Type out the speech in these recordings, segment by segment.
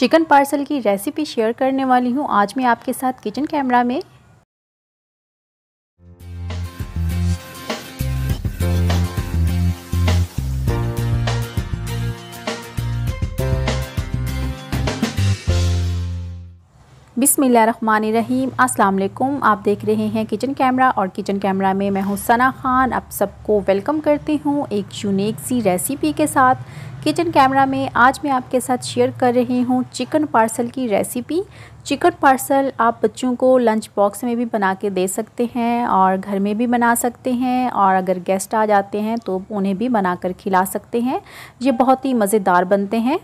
chicken parcel की recipe share करने वाली हूँ आज मैं आपके साथ किचन कैमरा में बिसमीम अस्सलाम आप देख रहे हैं किचन कैमरा और किचन कैमरा में मैं हूँ सना खान आप सबको वेलकम करती हूँ एक यूनिक सी रेसिपी के साथ किचन कैमरा में आज मैं आपके साथ शेयर कर रही हूँ चिकन पार्सल की रेसिपी चिकन पार्सल आप बच्चों को लंच बॉक्स में भी बना के दे सकते हैं और घर में भी बना सकते हैं और अगर गेस्ट आ जाते हैं तो उन्हें भी बना कर खिला सकते हैं ये बहुत ही मज़ेदार बनते हैं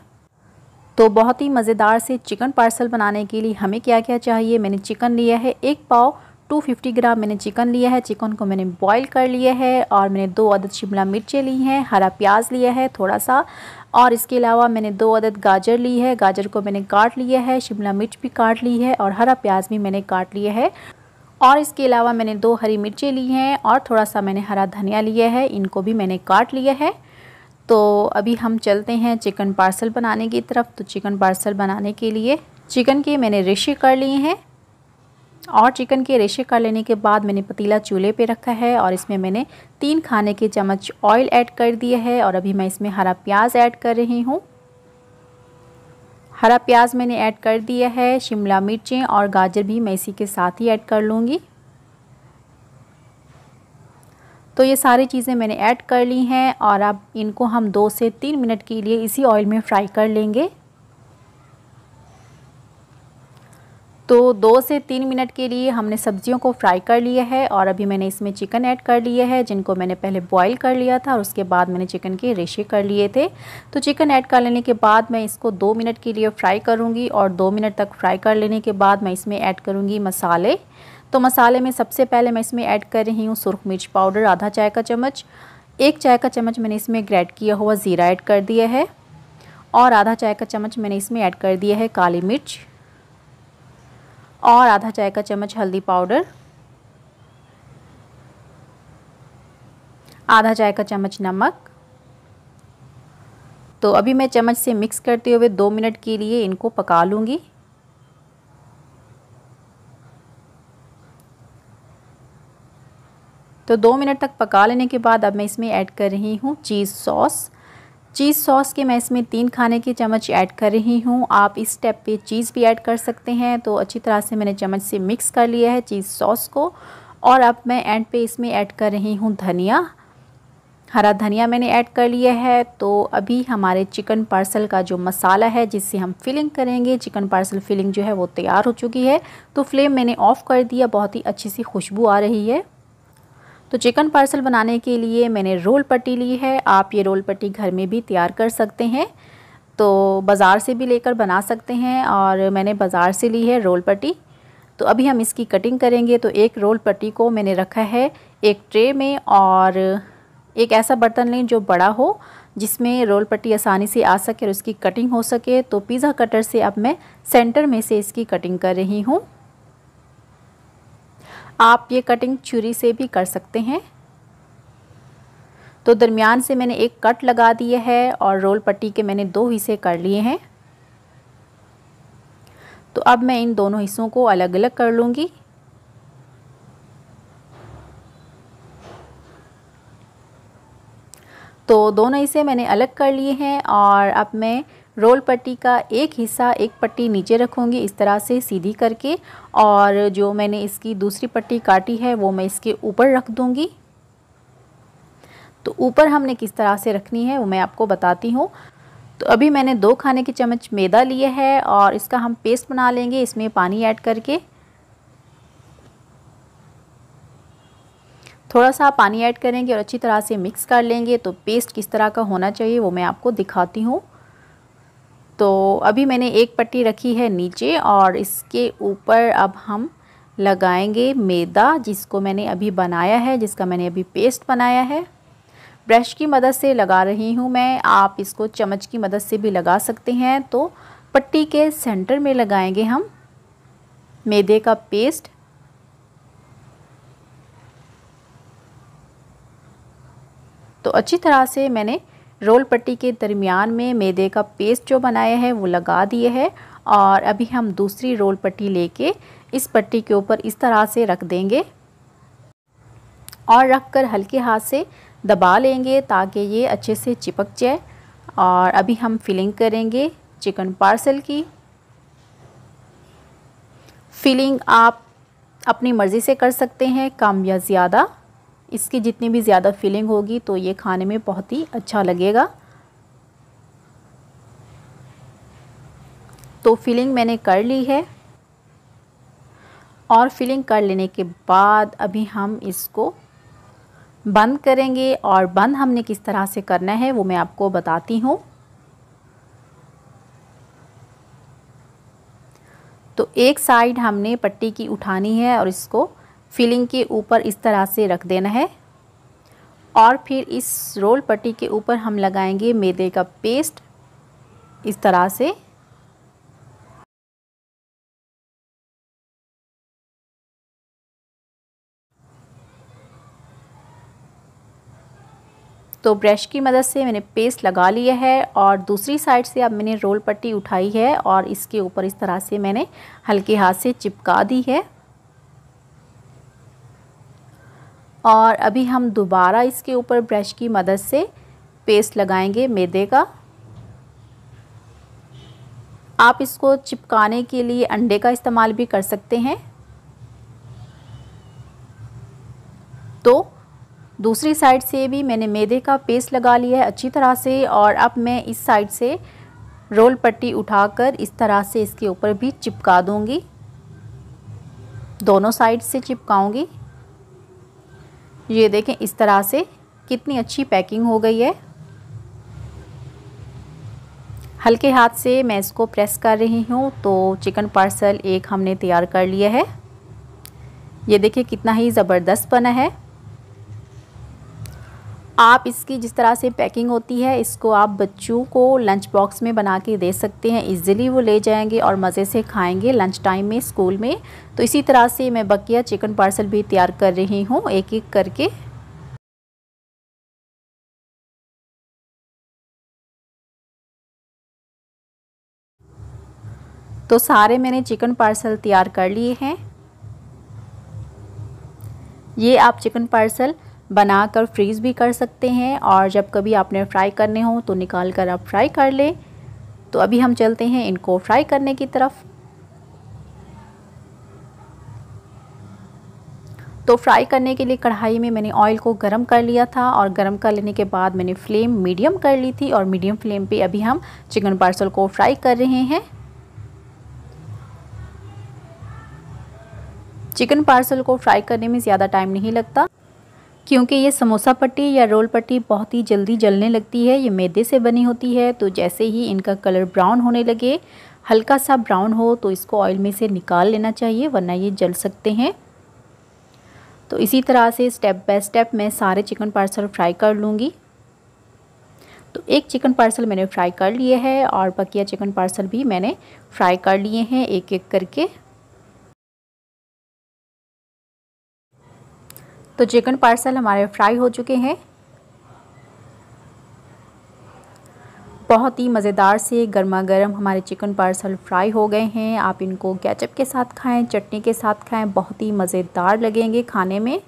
तो बहुत ही मज़ेदार से चिकन पार्सल बनाने के लिए हमें क्या क्या चाहिए मैंने चिकन लिया है एक पाव 250 ग्राम मैंने चिकन लिया है चिकन को मैंने बॉईल कर लिया है और मैंने दो अदद शिमला मिर्चें ली हैं हरा प्याज लिया है थोड़ा सा और इसके अलावा मैंने दो अदद गाजर ली है गाजर को मैंने काट लिया है शिमला मिर्च भी काट ली है और हरा प्याज भी मैंने काट लिया है और इसके अलावा मैंने दो हरी मिर्चें ली हैं और थोड़ा सा मैंने हरा धनिया लिया है इनको भी मैंने काट लिया है तो अभी हम चलते हैं चिकन पार्सल बनाने की तरफ तो चिकन पार्सल बनाने के लिए चिकन के मैंने रेशे कर लिए हैं और चिकन के रेशे कर लेने के बाद मैंने पतीला चूल्हे पे रखा है और इसमें मैंने तीन खाने के चम्मच ऑयल ऐड कर दिया है और अभी मैं इसमें हरा प्याज ऐड कर रही हूँ हरा प्याज मैंने ऐड कर दिया है शिमला मिर्चें और गाजर भी मैं इसी के साथ ही ऐड कर लूँगी तो ये सारी चीज़ें मैंने ऐड कर ली हैं और अब इनको हम दो से तीन मिनट के लिए इसी ऑयल में फ्राई कर लेंगे तो दो से तीन मिनट के लिए हमने सब्जियों को फ्राई कर लिया है और अभी मैंने इसमें चिकन ऐड कर लिया है जिनको मैंने पहले बॉईल कर लिया था और उसके बाद मैंने चिकन के रेशे कर लिए थे तो चिकन ऐड कर लेने के बाद मैं इसको दो मिनट के लिए फ्राई करूँगी और दो मिनट तक फ्राई कर लेने के बाद मैं इसमें ऐड करूँगी मसाले तो मसाले में सबसे पहले मैं इसमें ऐड कर रही हूँ सुरख मिर्च पाउडर आधा चाय का चम्मच एक चाय का चम्मच मैंने इसमें ग्रेड किया हुआ ज़ीरा ऐड कर दिया है और आधा चाय का चम्मच मैंने इसमें ऐड कर दिया है काली मिर्च और आधा चाय का चम्मच हल्दी पाउडर आधा चाय का चम्मच नमक तो अभी मैं चम्मच से मिक्स करते हुए दो मिनट के लिए इनको पका लूँगी तो दो मिनट तक पका लेने के बाद अब मैं इसमें ऐड कर रही हूँ चीज़ सॉस चीज़ सॉस के मैं इसमें तीन खाने की चम्मच ऐड कर रही हूँ आप इस स्टेप पे चीज़ भी ऐड कर सकते हैं तो अच्छी तरह से मैंने चम्मच से मिक्स कर लिया है चीज़ सॉस को और अब मैं एंड पे इसमें ऐड कर रही हूँ धनिया हरा धनिया मैंने ऐड कर लिया है तो अभी हमारे चिकन पार्सल का जो मसाला है जिससे हम फिलिंग करेंगे चिकन पार्सल फिलिंग जो है वो तैयार हो चुकी है तो फ्लेम मैंने ऑफ़ कर दिया बहुत ही अच्छी सी खुशबू आ रही है तो चिकन पार्सल बनाने के लिए मैंने रोल पट्टी ली है आप ये रोल पट्टी घर में भी तैयार कर सकते हैं तो बाज़ार से भी लेकर बना सकते हैं और मैंने बाज़ार से ली है रोल पट्टी तो अभी हम इसकी कटिंग करेंगे तो एक रोल पट्टी को मैंने रखा है एक ट्रे में और एक ऐसा बर्तन लें जो बड़ा हो जिसमें रोल पट्टी आसानी से आ सके और उसकी कटिंग हो सके तो पिज़्ज़ा कटर से अब मैं सेंटर में से इसकी कटिंग कर रही हूँ आप ये कटिंग छुरी से भी कर सकते हैं तो दरमियान से मैंने एक कट लगा दिया है और रोल पट्टी के मैंने दो हिस्से कर लिए हैं तो अब मैं इन दोनों हिस्सों को अलग अलग कर लूँगी तो दोनों इसे मैंने अलग कर लिए हैं और अब मैं रोल पट्टी का एक हिस्सा एक पट्टी नीचे रखूँगी इस तरह से सीधी करके और जो मैंने इसकी दूसरी पट्टी काटी है वो मैं इसके ऊपर रख दूँगी तो ऊपर हमने किस तरह से रखनी है वो मैं आपको बताती हूँ तो अभी मैंने दो खाने के चम्मच मैदा लिए है और इसका हम पेस्ट बना लेंगे इसमें पानी ऐड करके थोड़ा सा पानी ऐड करेंगे और अच्छी तरह से मिक्स कर लेंगे तो पेस्ट किस तरह का होना चाहिए वो मैं आपको दिखाती हूँ तो अभी मैंने एक पट्टी रखी है नीचे और इसके ऊपर अब हम लगाएंगे मैदा जिसको मैंने अभी बनाया है जिसका मैंने अभी पेस्ट बनाया है ब्रश की मदद से लगा रही हूँ मैं आप इसको चम्मच की मदद से भी लगा सकते हैं तो पट्टी के सेंटर में लगाएंगे हम मैदे का पेस्ट तो अच्छी तरह से मैंने रोल पट्टी के दरमियान में मैदे का पेस्ट जो बनाया है वो लगा दिए है और अभी हम दूसरी रोल पट्टी लेके इस पट्टी के ऊपर इस तरह से रख देंगे और रख कर हल्के हाथ से दबा लेंगे ताकि ये अच्छे से चिपक जाए और अभी हम फिलिंग करेंगे चिकन पार्सल की फिलिंग आप अपनी मर्ज़ी से कर सकते हैं कम या ज़्यादा इसकी जितनी भी ज़्यादा फीलिंग होगी तो ये खाने में बहुत ही अच्छा लगेगा तो फिलिंग मैंने कर ली है और फिलिंग कर लेने के बाद अभी हम इसको बंद करेंगे और बंद हमने किस तरह से करना है वो मैं आपको बताती हूँ तो एक साइड हमने पट्टी की उठानी है और इसको फिलिंग के ऊपर इस तरह से रख देना है और फिर इस रोल पट्टी के ऊपर हम लगाएंगे मैदे का पेस्ट इस तरह से तो ब्रश की मदद से मैंने पेस्ट लगा लिया है और दूसरी साइड से अब मैंने रोल पट्टी उठाई है और इसके ऊपर इस तरह से मैंने हल्के हाथ से चिपका दी है और अभी हम दोबारा इसके ऊपर ब्रश की मदद से पेस्ट लगाएंगे मैदे का आप इसको चिपकाने के लिए अंडे का इस्तेमाल भी कर सकते हैं तो दूसरी साइड से भी मैंने मैदे का पेस्ट लगा लिया है अच्छी तरह से और अब मैं इस साइड से रोल पट्टी उठाकर इस तरह से इसके ऊपर भी चिपका दूंगी दोनों साइड से चिपकाऊंगी ये देखें इस तरह से कितनी अच्छी पैकिंग हो गई है हल्के हाथ से मैं इसको प्रेस कर रही हूँ तो चिकन पार्सल एक हमने तैयार कर लिया है ये देखिए कितना ही ज़बरदस्त बना है आप इसकी जिस तरह से पैकिंग होती है इसको आप बच्चों को लंच बॉक्स में बना के दे सकते हैं इजीली वो ले जाएंगे और मज़े से खाएंगे लंच टाइम में स्कूल में तो इसी तरह से मैं बकिया चिकन पार्सल भी तैयार कर रही हूँ एक एक करके तो सारे मैंने चिकन पार्सल तैयार कर लिए हैं ये आप चिकन पार्सल बनाकर फ्रीज़ भी कर सकते हैं और जब कभी आपने फ्राई करने हो तो निकाल कर आप फ्राई कर लें तो अभी हम चलते हैं इनको फ्राई करने की तरफ तो फ्राई करने के लिए कढ़ाई में मैंने ऑयल को गर्म कर लिया था और गर्म कर लेने के बाद मैंने फ्लेम मीडियम कर ली थी और मीडियम फ्लेम पे अभी हम चिकन पार्सल को फ्राई कर रहे हैं चिकन पार्सल को फ्राई करने में ज़्यादा टाइम नहीं लगता क्योंकि ये समोसा पट्टी या रोल पट्टी बहुत ही जल्दी जलने लगती है ये मैदे से बनी होती है तो जैसे ही इनका कलर ब्राउन होने लगे हल्का सा ब्राउन हो तो इसको ऑयल में से निकाल लेना चाहिए वरना ये जल सकते हैं तो इसी तरह से स्टेप बाय स्टेप मैं सारे चिकन पार्सल फ्राई कर लूँगी तो एक चिकन पार्सल मैंने फ्राई कर लिए है और बकिया चिकन पार्सल भी मैंने फ्राई कर लिए हैं एक एक करके तो चिकन पार्सल हमारे फ्राई हो चुके हैं बहुत ही मज़ेदार से गर्मा गर्म हमारे चिकन पार्सल फ्राई हो गए हैं आप इनको कैचअप के साथ खाएं चटनी के साथ खाएं बहुत ही मज़ेदार लगेंगे खाने में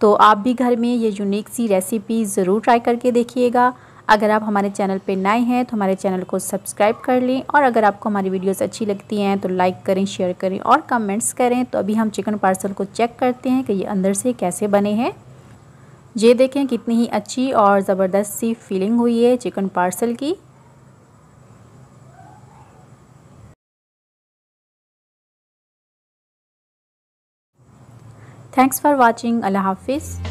तो आप भी घर में ये यूनिक सी रेसिपी ज़रूर ट्राई करके देखिएगा अगर आप हमारे चैनल पर नए हैं तो हमारे चैनल को सब्सक्राइब कर लें और अगर आपको हमारी वीडियोज़ अच्छी लगती हैं तो लाइक करें शेयर करें और कमेंट्स करें तो अभी हम चिकन पार्सल को चेक करते हैं कि ये अंदर से कैसे बने हैं ये देखें कितनी ही अच्छी और ज़बरदस्त सी फीलिंग हुई है चिकन पार्सल की थैंक्स फॉर वॉचिंग अल्लाह हाफिज़